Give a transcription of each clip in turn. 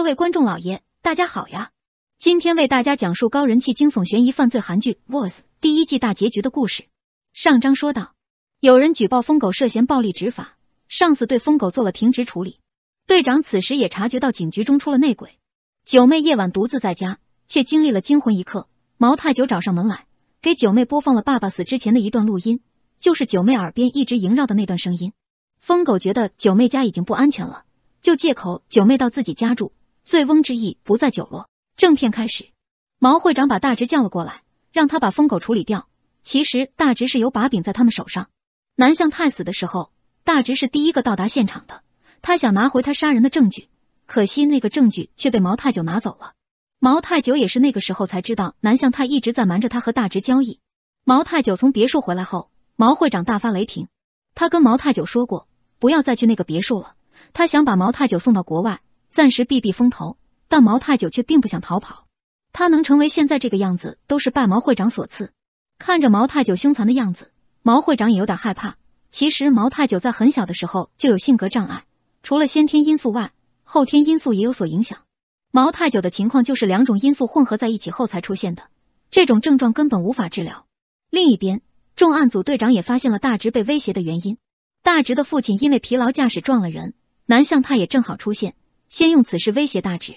各位观众老爷，大家好呀！今天为大家讲述高人气惊悚悬疑犯罪韩剧《Was》第一季大结局的故事。上章说到，有人举报疯狗涉嫌暴力执法，上司对疯狗做了停职处理。队长此时也察觉到警局中出了内鬼。九妹夜晚独自在家，却经历了惊魂一刻。毛太久找上门来，给九妹播放了爸爸死之前的一段录音，就是九妹耳边一直萦绕的那段声音。疯狗觉得九妹家已经不安全了，就借口九妹到自己家住。醉翁之意不在酒。落正片开始，毛会长把大直叫了过来，让他把疯狗处理掉。其实大直是有把柄在他们手上。南向太死的时候，大直是第一个到达现场的。他想拿回他杀人的证据，可惜那个证据却被毛太久拿走了。毛太久也是那个时候才知道南向太一直在瞒着他和大直交易。毛太久从别墅回来后，毛会长大发雷霆。他跟毛太久说过，不要再去那个别墅了。他想把毛太久送到国外。暂时避避风头，但毛太久却并不想逃跑。他能成为现在这个样子，都是拜毛会长所赐。看着毛太久凶残的样子，毛会长也有点害怕。其实毛太久在很小的时候就有性格障碍，除了先天因素外，后天因素也有所影响。毛太久的情况就是两种因素混合在一起后才出现的，这种症状根本无法治疗。另一边，重案组队长也发现了大直被威胁的原因：大直的父亲因为疲劳驾驶撞了人，南向太也正好出现。先用此事威胁大直，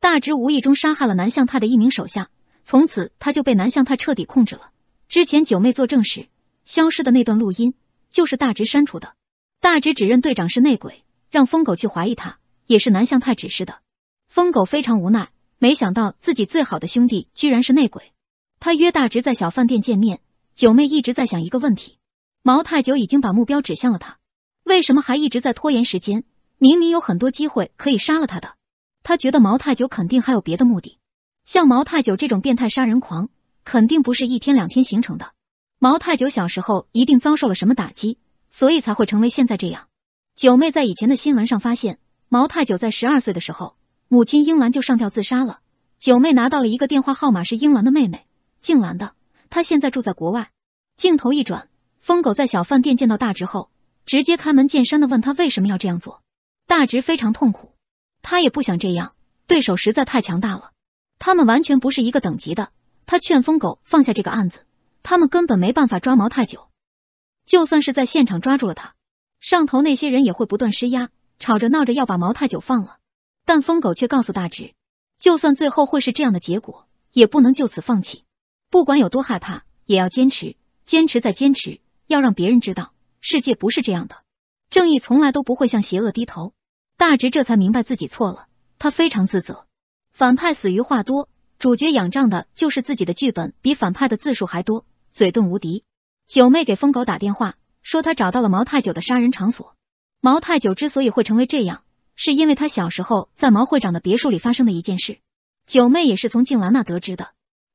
大直无意中杀害了南向太的一名手下，从此他就被南向太彻底控制了。之前九妹作证时消失的那段录音，就是大直删除的。大直指认队长是内鬼，让疯狗去怀疑他，也是南向太指示的。疯狗非常无奈，没想到自己最好的兄弟居然是内鬼。他约大直在小饭店见面。九妹一直在想一个问题：毛太久已经把目标指向了他，为什么还一直在拖延时间？明明有很多机会可以杀了他的，他觉得毛太久肯定还有别的目的。像毛太久这种变态杀人狂，肯定不是一天两天形成的。毛太久小时候一定遭受了什么打击，所以才会成为现在这样。九妹在以前的新闻上发现，毛太久在十二岁的时候，母亲英兰就上吊自杀了。九妹拿到了一个电话号码，是英兰的妹妹静兰的，她现在住在国外。镜头一转，疯狗在小饭店见到大直后，直接开门见山的问他为什么要这样做。大直非常痛苦，他也不想这样，对手实在太强大了，他们完全不是一个等级的。他劝疯狗放下这个案子，他们根本没办法抓毛太久。就算是在现场抓住了他，上头那些人也会不断施压，吵着闹着要把毛太久放了。但疯狗却告诉大直，就算最后会是这样的结果，也不能就此放弃。不管有多害怕，也要坚持，坚持再坚持，要让别人知道，世界不是这样的，正义从来都不会向邪恶低头。大直这才明白自己错了，他非常自责。反派死于话多，主角仰仗的就是自己的剧本比反派的字数还多，嘴遁无敌。九妹给疯狗打电话说她找到了毛太久的杀人场所。毛太久之所以会成为这样，是因为他小时候在毛会长的别墅里发生的一件事。九妹也是从静兰那得知的。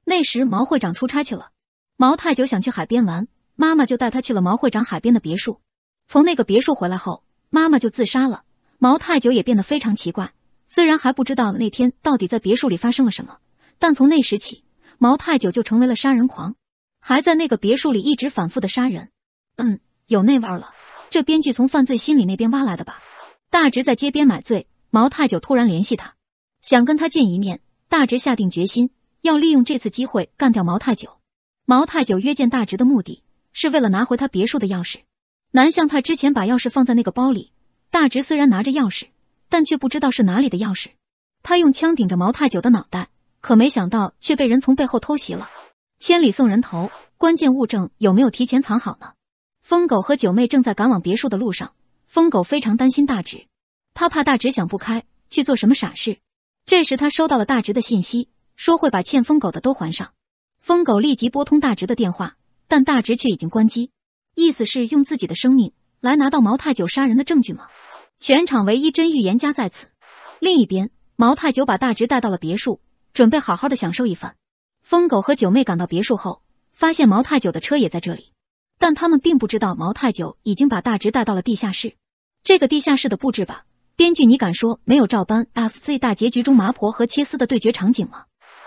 那时毛会长出差去了，毛太久想去海边玩，妈妈就带他去了毛会长海边的别墅。从那个别墅回来后，妈妈就自杀了。毛太久也变得非常奇怪。虽然还不知道那天到底在别墅里发生了什么，但从那时起，毛太久就成为了杀人狂，还在那个别墅里一直反复的杀人。嗯，有那味儿了。这编剧从犯罪心理那边挖来的吧？大直在街边买醉，毛太久突然联系他，想跟他见一面。大直下定决心要利用这次机会干掉毛太久。毛太久约见大直的目的是为了拿回他别墅的钥匙。南向太之前把钥匙放在那个包里。大直虽然拿着钥匙，但却不知道是哪里的钥匙。他用枪顶着毛太久的脑袋，可没想到却被人从背后偷袭了。千里送人头，关键物证有没有提前藏好呢？疯狗和九妹正在赶往别墅的路上，疯狗非常担心大直，他怕大直想不开去做什么傻事。这时他收到了大直的信息，说会把欠疯狗的都还上。疯狗立即拨通大直的电话，但大直却已经关机，意思是用自己的生命。来拿到毛太九杀人的证据吗？全场唯一真预言家在此。另一边，毛太久把大侄带到了别墅，准备好好的享受一番。疯狗和九妹赶到别墅后，发现毛太久的车也在这里，但他们并不知道毛太久已经把大侄带到了地下室。这个地下室的布置吧，编剧你敢说没有照搬 F C 大结局中麻婆和切丝的对决场景吗？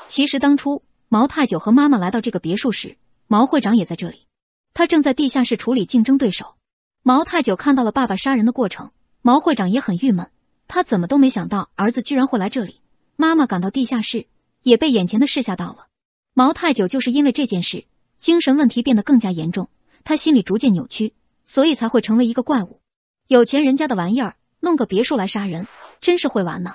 其实当初毛太久和妈妈来到这个别墅时，毛会长也在这里，他正在地下室处理竞争对手。毛太久看到了爸爸杀人的过程，毛会长也很郁闷。他怎么都没想到儿子居然会来这里。妈妈赶到地下室，也被眼前的事吓到了。毛太久就是因为这件事，精神问题变得更加严重，他心理逐渐扭曲，所以才会成为一个怪物。有钱人家的玩意儿，弄个别墅来杀人，真是会玩呢。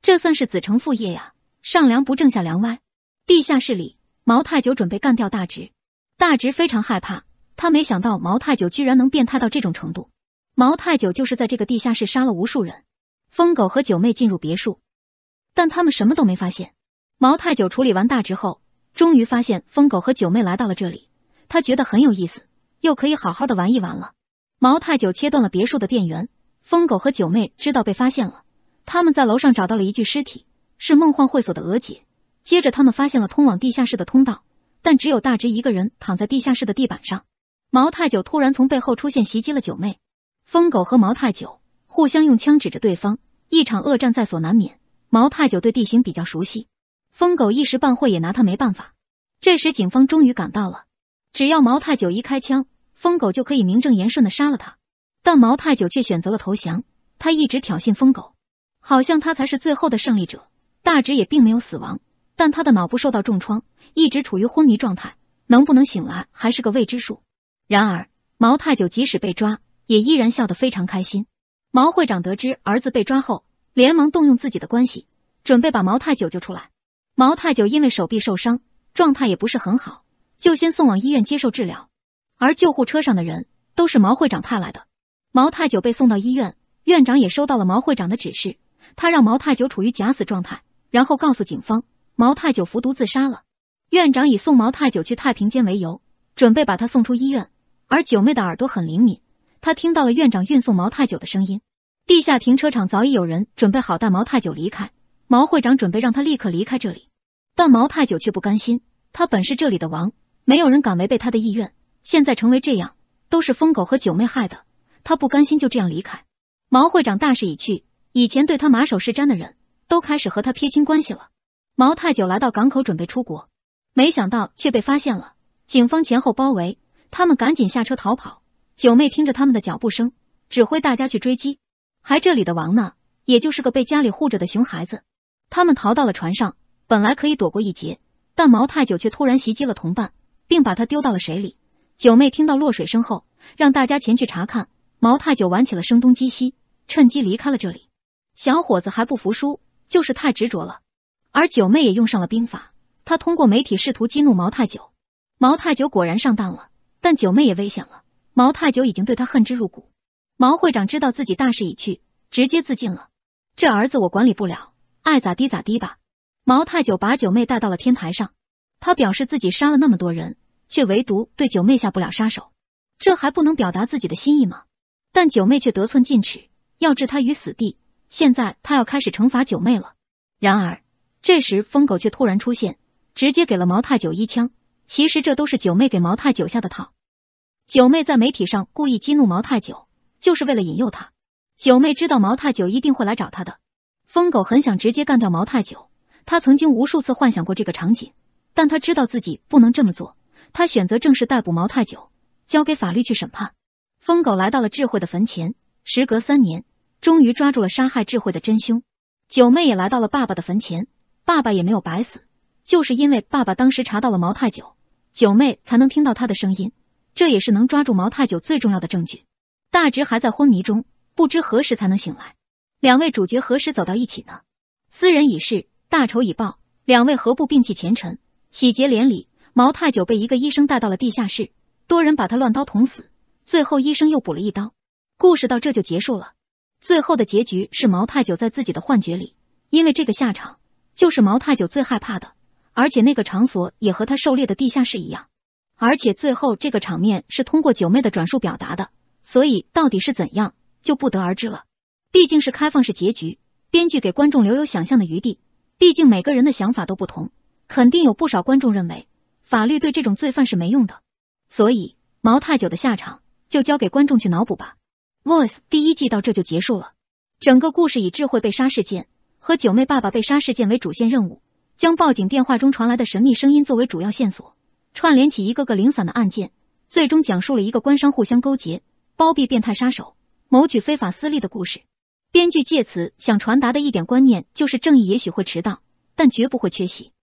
这算是子承父业呀，上梁不正下梁歪。地下室里，毛太久准备干掉大直，大直非常害怕。他没想到毛太久居然能变态到这种程度。毛太久就是在这个地下室杀了无数人。疯狗和九妹进入别墅，但他们什么都没发现。毛太久处理完大直后，终于发现疯狗和九妹来到了这里，他觉得很有意思，又可以好好的玩一玩了。毛太久切断了别墅的电源。疯狗和九妹知道被发现了，他们在楼上找到了一具尸体，是梦幻会所的娥姐。接着他们发现了通往地下室的通道，但只有大直一个人躺在地下室的地板上。毛太久突然从背后出现，袭击了九妹。疯狗和毛太久互相用枪指着对方，一场恶战在所难免。毛太久对地形比较熟悉，疯狗一时半会也拿他没办法。这时，警方终于赶到了。只要毛太久一开枪，疯狗就可以名正言顺的杀了他。但毛太久却选择了投降。他一直挑衅疯狗，好像他才是最后的胜利者。大直也并没有死亡，但他的脑部受到重创，一直处于昏迷状态，能不能醒来还是个未知数。然而，毛太久即使被抓，也依然笑得非常开心。毛会长得知儿子被抓后，连忙动用自己的关系，准备把毛太久救出来。毛太久因为手臂受伤，状态也不是很好，就先送往医院接受治疗。而救护车上的人都是毛会长派来的。毛太久被送到医院，院长也收到了毛会长的指示，他让毛太久处于假死状态，然后告诉警方毛太久服毒自杀了。院长以送毛太久去太平间为由，准备把他送出医院。而九妹的耳朵很灵敏，她听到了院长运送毛太酒的声音。地下停车场早已有人准备好带毛太酒离开。毛会长准备让他立刻离开这里，但毛太久却不甘心。他本是这里的王，没有人敢违背他的意愿。现在成为这样，都是疯狗和九妹害的。他不甘心就这样离开。毛会长大势已去，以前对他马首是瞻的人都开始和他撇清关系了。毛太久来到港口准备出国，没想到却被发现了，警方前后包围。他们赶紧下车逃跑。九妹听着他们的脚步声，指挥大家去追击。还这里的王呢，也就是个被家里护着的熊孩子。他们逃到了船上，本来可以躲过一劫，但毛太久却突然袭击了同伴，并把他丢到了水里。九妹听到落水声后，让大家前去查看。毛太久玩起了声东击西，趁机离开了这里。小伙子还不服输，就是太执着了。而九妹也用上了兵法，她通过媒体试图激怒毛太久。毛太久果然上当了。但九妹也危险了，毛太久已经对她恨之入骨。毛会长知道自己大势已去，直接自尽了。这儿子我管理不了，爱咋滴咋滴吧。毛太久把九妹带到了天台上，他表示自己杀了那么多人，却唯独对九妹下不了杀手，这还不能表达自己的心意吗？但九妹却得寸进尺，要置他于死地。现在他要开始惩罚九妹了。然而，这时疯狗却突然出现，直接给了毛太久一枪。其实这都是九妹给毛太久下的套。九妹在媒体上故意激怒毛太久，就是为了引诱他。九妹知道毛太久一定会来找他的。疯狗很想直接干掉毛太久，他曾经无数次幻想过这个场景，但他知道自己不能这么做。他选择正式逮捕毛太久，交给法律去审判。疯狗来到了智慧的坟前，时隔三年，终于抓住了杀害智慧的真凶。九妹也来到了爸爸的坟前，爸爸也没有白死，就是因为爸爸当时查到了毛太久，九妹才能听到他的声音。这也是能抓住毛太九最重要的证据。大侄还在昏迷中，不知何时才能醒来。两位主角何时走到一起呢？斯人已逝，大仇已报，两位何不摒弃前尘，喜结连理？毛太九被一个医生带到了地下室，多人把他乱刀捅死，最后医生又补了一刀。故事到这就结束了。最后的结局是毛太九在自己的幻觉里，因为这个下场就是毛太九最害怕的，而且那个场所也和他狩猎的地下室一样。而且最后这个场面是通过九妹的转述表达的，所以到底是怎样就不得而知了。毕竟是开放式结局，编剧给观众留有想象的余地。毕竟每个人的想法都不同，肯定有不少观众认为法律对这种罪犯是没用的，所以毛太久的下场就交给观众去脑补吧。Voice 第一季到这就结束了，整个故事以智慧被杀事件和九妹爸爸被杀事件为主线任务，将报警电话中传来的神秘声音作为主要线索。串联起一个个零散的案件，最终讲述了一个官商互相勾结、包庇变态杀手、谋取非法私利的故事。编剧借此想传达的一点观念，就是正义也许会迟到，但绝不会缺席。